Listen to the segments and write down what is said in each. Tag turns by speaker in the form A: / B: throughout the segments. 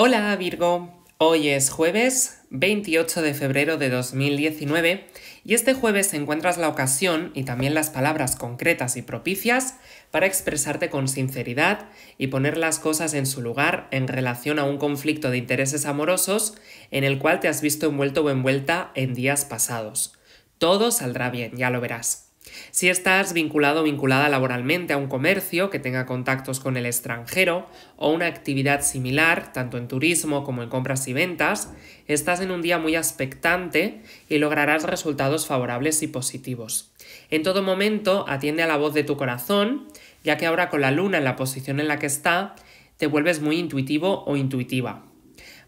A: Hola Virgo, hoy es jueves 28 de febrero de 2019 y este jueves encuentras la ocasión y también las palabras concretas y propicias para expresarte con sinceridad y poner las cosas en su lugar en relación a un conflicto de intereses amorosos en el cual te has visto envuelto o envuelta en días pasados. Todo saldrá bien, ya lo verás. Si estás vinculado o vinculada laboralmente a un comercio que tenga contactos con el extranjero o una actividad similar, tanto en turismo como en compras y ventas, estás en un día muy expectante y lograrás resultados favorables y positivos. En todo momento atiende a la voz de tu corazón, ya que ahora con la luna en la posición en la que está, te vuelves muy intuitivo o intuitiva.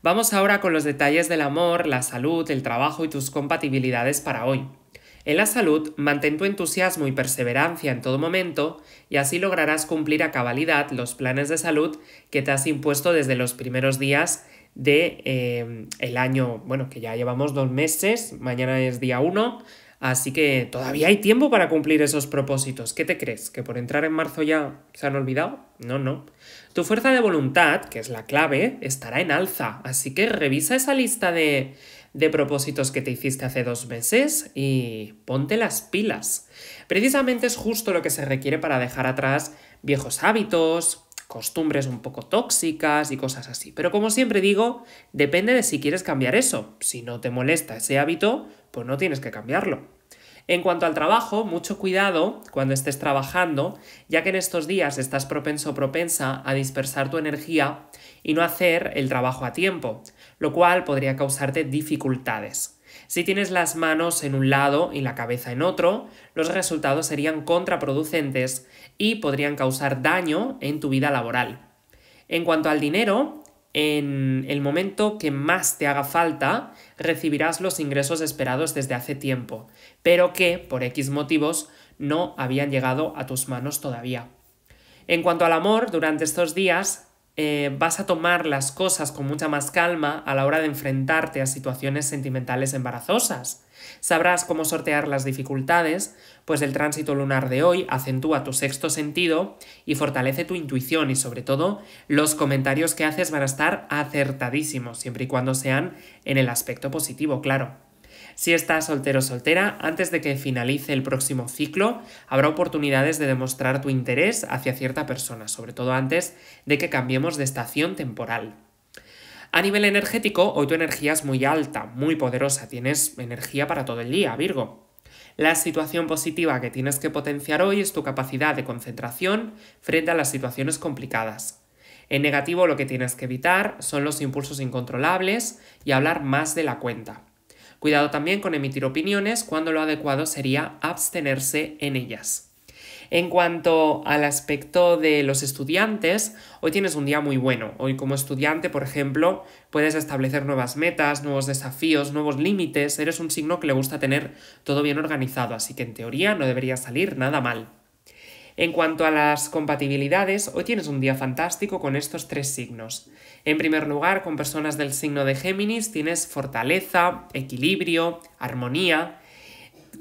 A: Vamos ahora con los detalles del amor, la salud, el trabajo y tus compatibilidades para hoy. En la salud, mantén tu entusiasmo y perseverancia en todo momento y así lograrás cumplir a cabalidad los planes de salud que te has impuesto desde los primeros días de eh, el año, bueno, que ya llevamos dos meses, mañana es día uno... Así que todavía hay tiempo para cumplir esos propósitos. ¿Qué te crees? ¿Que por entrar en marzo ya se han olvidado? No, no. Tu fuerza de voluntad, que es la clave, estará en alza. Así que revisa esa lista de, de propósitos que te hiciste hace dos meses y ponte las pilas. Precisamente es justo lo que se requiere para dejar atrás viejos hábitos, costumbres un poco tóxicas y cosas así. Pero como siempre digo, depende de si quieres cambiar eso. Si no te molesta ese hábito, pues no tienes que cambiarlo. En cuanto al trabajo, mucho cuidado cuando estés trabajando, ya que en estos días estás propenso o propensa a dispersar tu energía y no hacer el trabajo a tiempo, lo cual podría causarte dificultades. Si tienes las manos en un lado y la cabeza en otro, los resultados serían contraproducentes y podrían causar daño en tu vida laboral. En cuanto al dinero, en el momento que más te haga falta, recibirás los ingresos esperados desde hace tiempo, pero que, por X motivos, no habían llegado a tus manos todavía. En cuanto al amor, durante estos días eh, vas a tomar las cosas con mucha más calma a la hora de enfrentarte a situaciones sentimentales embarazosas. Sabrás cómo sortear las dificultades, pues el tránsito lunar de hoy acentúa tu sexto sentido y fortalece tu intuición y sobre todo los comentarios que haces van a estar acertadísimos, siempre y cuando sean en el aspecto positivo, claro. Si estás soltero o soltera, antes de que finalice el próximo ciclo, habrá oportunidades de demostrar tu interés hacia cierta persona, sobre todo antes de que cambiemos de estación temporal. A nivel energético, hoy tu energía es muy alta, muy poderosa, tienes energía para todo el día, Virgo. La situación positiva que tienes que potenciar hoy es tu capacidad de concentración frente a las situaciones complicadas. En negativo lo que tienes que evitar son los impulsos incontrolables y hablar más de la cuenta. Cuidado también con emitir opiniones cuando lo adecuado sería abstenerse en ellas. En cuanto al aspecto de los estudiantes, hoy tienes un día muy bueno. Hoy como estudiante, por ejemplo, puedes establecer nuevas metas, nuevos desafíos, nuevos límites. Eres un signo que le gusta tener todo bien organizado, así que en teoría no debería salir nada mal. En cuanto a las compatibilidades, hoy tienes un día fantástico con estos tres signos. En primer lugar, con personas del signo de Géminis tienes fortaleza, equilibrio, armonía.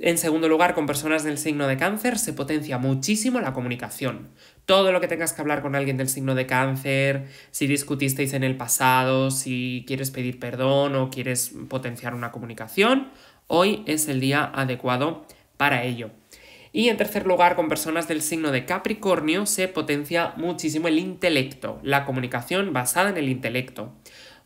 A: En segundo lugar, con personas del signo de cáncer se potencia muchísimo la comunicación. Todo lo que tengas que hablar con alguien del signo de cáncer, si discutisteis en el pasado, si quieres pedir perdón o quieres potenciar una comunicación, hoy es el día adecuado para ello. Y en tercer lugar, con personas del signo de Capricornio se potencia muchísimo el intelecto, la comunicación basada en el intelecto.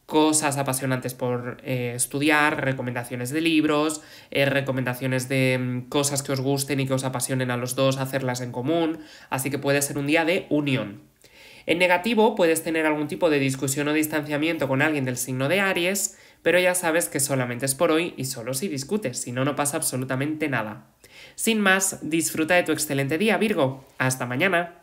A: Cosas apasionantes por eh, estudiar, recomendaciones de libros, eh, recomendaciones de mm, cosas que os gusten y que os apasionen a los dos, hacerlas en común, así que puede ser un día de unión. En negativo, puedes tener algún tipo de discusión o distanciamiento con alguien del signo de Aries, pero ya sabes que solamente es por hoy y solo si discutes, si no, no pasa absolutamente nada. Sin más, disfruta de tu excelente día, Virgo. Hasta mañana.